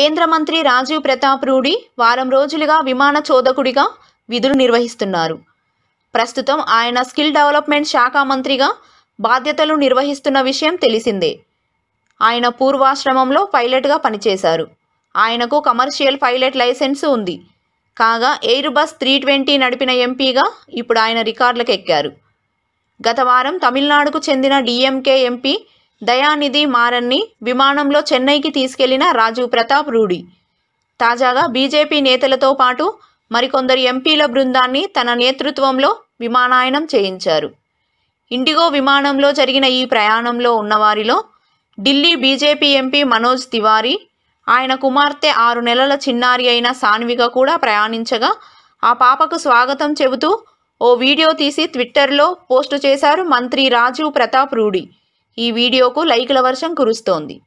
కేంద్ర మంత్రి రాజీవ్ ప్రతాప్ రూడి వారం రోజులుగా విమాన చోదకుడిగా విధులు నిర్వహిస్తున్నారు ప్రస్తుతం ఆయన స్కిల్ డెవలప్మెంట్ శాఖ మంత్రిగా బాధ్యతలు నిర్వహిస్తున్న విషయం తెలిసిందే ఆయన పూర్వాశ్రమంలో పైలట్గా పనిచేశారు ఆయనకు కమర్షియల్ పైలట్ లైసెన్స్ ఉంది కాగా ఎయిర్ బస్ త్రీ ట్వంటీ నడిపిన ఎంపీగా ఇప్పుడు ఆయన రికార్డులకు ఎక్కారు గత వారం తమిళనాడుకు చెందిన డిఎంకే ఎంపీ దయానిధి మారన్ని విమానంలో చెన్నైకి తీసుకెళ్లిన రాజీవ్ ప్రతాప్ రూడి తాజాగా బీజేపీ నేతలతో పాటు మరికొందరు ఎంపీల బృందాన్ని తన నేతృత్వంలో విమానాయనం చేయించారు ఇండిగో విమానంలో జరిగిన ఈ ప్రయాణంలో ఉన్నవారిలో ఢిల్లీ బీజేపీ ఎంపీ మనోజ్ తివారీ ఆయన కుమార్తె ఆరు నెలల చిన్నారి అయిన సాన్విక కూడా ప్రయాణించగా ఆ పాపకు స్వాగతం చెబుతూ ఓ వీడియో తీసి ట్విట్టర్లో పోస్టు చేశారు మంత్రి రాజీవ్ ప్రతాప్ రూడి ఈ వీడియోకు లైకుల వర్షం కురుస్తోంది